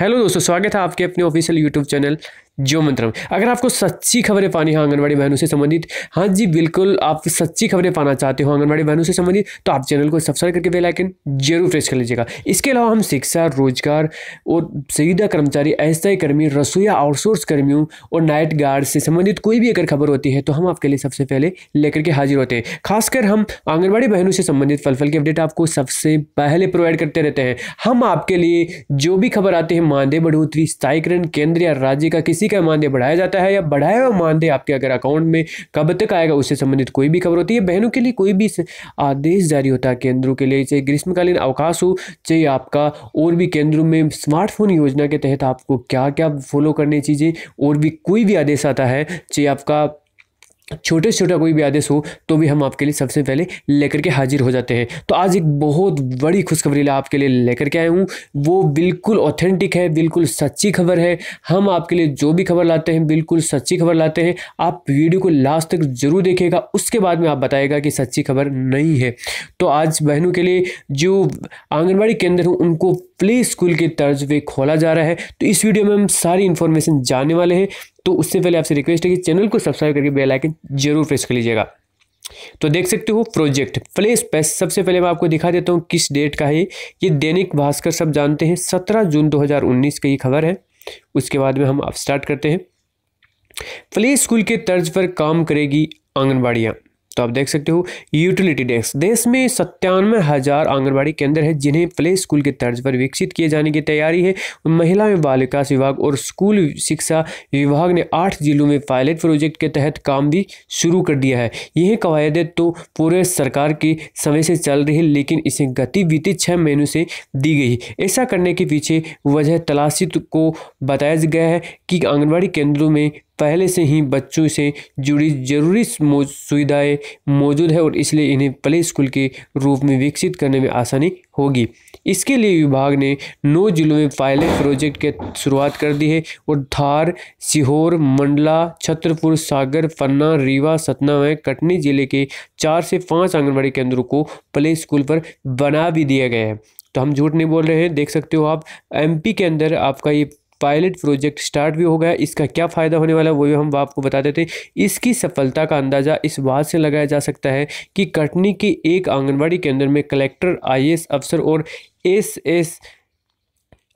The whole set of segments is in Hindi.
हेलो दोस्तों स्वागत है आपके अपने ऑफिशियल यूट्यूब चैनल जो मंत्र अगर आपको सच्ची खबरें पानी है आंगनबाड़ी बहनों से संबंधित हाँ जी बिल्कुल आप सच्ची खबरें पाना चाहते हो आंगनबाड़ी बहनों से संबंधित तो आप चैनल को सब्सक्राइब करके बेल आइकन जरूर प्रेस कर लीजिएगा इसके अलावा हम शिक्षा रोजगार और सुविधा कर्मचारी अस्थायी कर्मी रसोईया आउटसोर्स कर्मियों और नाइट गार्ड से संबंधित कोई भी अगर खबर होती है तो हम आपके लिए सबसे पहले लेकर के हाजिर होते हैं खासकर हम आंगनबाड़ी बहनों से संबंधित फल फल के अपडेट आपको सबसे पहले प्रोवाइड करते रहते हैं हम आपके लिए जो भी खबर आते हैं मानदेय बढ़ोतरी स्थायीकरण केंद्र या राज्य का किसी किसी का मानदेय बढ़ाया जाता है या बढ़ाया हुआ मानदेय आपके अगर अकाउंट में कब तक आएगा उससे संबंधित कोई भी खबर होती है बहनों के लिए कोई भी आदेश जारी होता है केंद्रों के लिए चाहे ग्रीष्मकालीन अवकाश हो चाहे आपका और भी केंद्रों में स्मार्टफोन योजना के तहत आपको क्या क्या फॉलो करनी चाहिए और भी कोई भी आदेश आता है चाहे आपका छोटे से छोटा कोई भी आदेश हो तो भी हम आपके लिए सबसे पहले लेकर के हाजिर हो जाते हैं तो आज एक बहुत बड़ी खुशखबरी आपके लिए लेकर के आए हूँ वो बिल्कुल ऑथेंटिक है बिल्कुल सच्ची खबर है हम आपके लिए जो भी खबर लाते हैं बिल्कुल सच्ची खबर लाते हैं आप वीडियो को लास्ट तक जरूर देखिएगा उसके बाद में आप बताएगा कि सच्ची खबर नहीं है तो आज बहनों के लिए जो आंगनबाड़ी केंद्र हों उनको प्ले स्कूल के तर्ज पर खोला जा रहा है तो इस वीडियो में हम सारी इन्फॉर्मेशन जानने वाले हैं तो उससे पहले आपसे रिक्वेस्ट है कि चैनल को सब्सक्राइब करके बेल आइकन जरूर प्रेस कर लीजिएगा तो देख सकते हो प्रोजेक्ट प्ले पैस सबसे पहले मैं आपको दिखा देता हूँ किस डेट का है ये दैनिक भास्कर सब जानते हैं सत्रह जून का की खबर है उसके बाद में हम स्टार्ट करते हैं प्ले स्कूल के तर्ज पर काम करेगी आंगनबाड़ियाँ तो आप देख सकते हो यूटिलिटी डेस्क देश में सत्तानवे हज़ार आंगनबाड़ी केंद्र है जिन्हें प्ले स्कूल के तर्ज पर विकसित किए जाने की तैयारी है महिला एवं बाल विकास विभाग और स्कूल शिक्षा विभाग ने आठ जिलों में पायलट प्रोजेक्ट के तहत काम भी शुरू कर दिया है यह कवायदे तो पूरे सरकार के समय से चल रही है लेकिन इसे गति बीते छः महीनों से दी गई ऐसा करने के पीछे वजह तलाशी तो को बताया गया है कि आंगनबाड़ी केंद्रों में पहले से ही बच्चों से जुड़ी जरूरी सुविधाएं मौजूद है और इसलिए इन्हें प्ले स्कूल के रूप में विकसित करने में आसानी होगी इसके लिए विभाग ने नौ जिलों में पायलट प्रोजेक्ट की शुरुआत कर दी है और धार सीहोर मंडला छतरपुर सागर पन्ना रीवा सतना व कटनी जिले के चार से पाँच आंगनबाड़ी केंद्रों को प्ले स्कूल पर बना भी दिया गया है तो हम झूठ नहीं बोल रहे हैं देख सकते हो आप एमपी के अंदर आपका ये पायलट प्रोजेक्ट स्टार्ट भी हो गया इसका क्या फ़ायदा होने वाला है वो भी हम आपको बता देते हैं इसकी सफलता का अंदाज़ा इस बात से लगाया जा सकता है कि कटनी के एक आंगनबाड़ी केंद्र में कलेक्टर आई अफसर और S S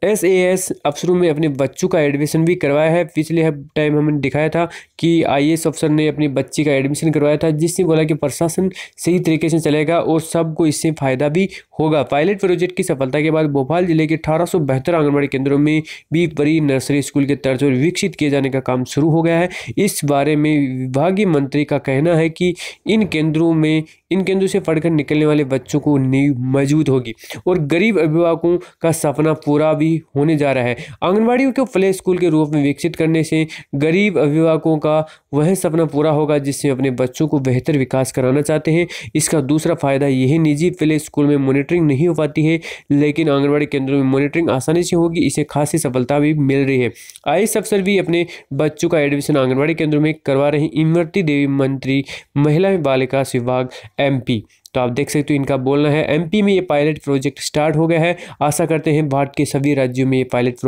S A S अफसरों में अपने बच्चों का एडमिशन भी करवाया है पिछले टाइम हमने दिखाया था कि आई एस अफसर ने अपने बच्चे का एडमिशन करवाया था जिसने बोला कि प्रशासन सही तरीके से चलेगा और सबको इससे फ़ायदा भी होगा पायलट प्रोजेक्ट की सफलता के बाद भोपाल जिले के अठारह आंगनबाड़ी केंद्रों में भी परी नर्सरी स्कूल के तर्ज पर विकसित किए जाने का काम शुरू हो गया है इस बारे में विभागीय मंत्री का कहना है कि इन केंद्रों में इन केंद्रों से पढ़कर निकलने वाले बच्चों को नींव मौजूद होगी और गरीब अभिभावकों का सपना पूरा भी भी होने जा रहा है आंगनबाड़ियों को प्ले स्कूल के रूप में विकसित करने से गरीब अभिभावकों का वह सपना पूरा होगा जिससे अपने बच्चों को बेहतर विकास कराना चाहते हैं इसका दूसरा फायदा यह निजी प्ले स्कूल में मॉनिटरिंग नहीं हो पाती है लेकिन आंगनबाड़ी केंद्रों में मॉनिटरिंग आसानी से होगी इसे खासी सफलता भी मिल रही है आई अफसर भी अपने बच्चों का एडमिशन आंगनबाड़ी केंद्रों में करवा रहे इमरती देवी मंत्री महिला एवं बालिका विभाग पी तो आप देख सकते हो इनका बोलना है एमपी में ये पायलट प्रोजेक्ट स्टार्ट हो गया है आशा करते हैं भारत के सभी राज्यों में ये पायलट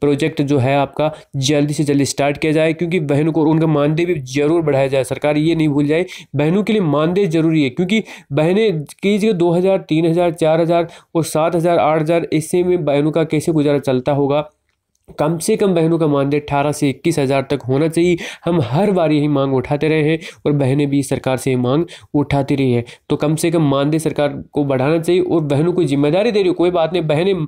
प्रोजेक्ट जो है आपका जल्दी से जल्दी स्टार्ट किया जाए क्योंकि बहनों को उनका मानदेय भी जरूर बढ़ाया जाए सरकार ये नहीं भूल जाए बहनों के लिए मानदेय जरूरी है क्योंकि बहनें की जगह दो हज़ार तीन हज़ार चार हज़ार और सात हज़ार आठ हज़ार इससे में बहनों का कैसे गुजारा चलता होगा कम से कम बहनों का मानदेय अठारह से इक्कीस हज़ार तक होना चाहिए हम हर बार यही मांग उठाते रहे हैं और बहनें भी सरकार से मांग उठाती रही है तो कम से कम मानदेय सरकार को बढ़ाना चाहिए और बहनों को जिम्मेदारी दे रही है कोई बात नहीं बहनें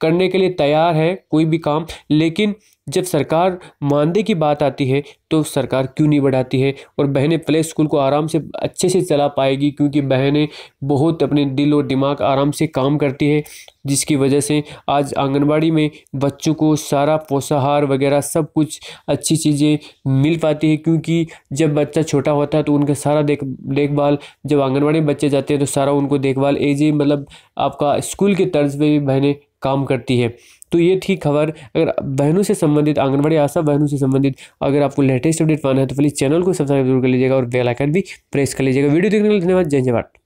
करने के लिए तैयार हैं कोई भी काम लेकिन जब सरकार मानदेय की बात आती है तो सरकार क्यों नहीं बढ़ाती है और बहनें प्ले स्कूल को आराम से अच्छे से चला पाएगी क्योंकि बहनें बहुत अपने दिल और दिमाग आराम से काम करती है जिसकी वजह से आज आंगनबाड़ी में बच्चों को सारा पोषाहार वगैरह सब कुछ अच्छी चीज़ें मिल पाती है क्योंकि जब बच्चा छोटा होता है तो उनका सारा देख देखभाल जब आंगनबाड़ी में बच्चे जाते हैं तो सारा उनको देखभाल एज मतलब आपका स्कूल के तर्ज पर भी बहनें काम करती है तो ये थी खबर अगर बहनों से संबंधित आंगनबाड़ी आशा बहनों से संबंधित अगर आपको लेटेस्ट अपडेट पाना है तो प्लीज़ चैनल को सब्सक्राइब जरूर कर लीजिएगा और बेल आइकन भी प्रेस कर लीजिएगा वीडियो देखने के लिए धन्यवाद जय जवाब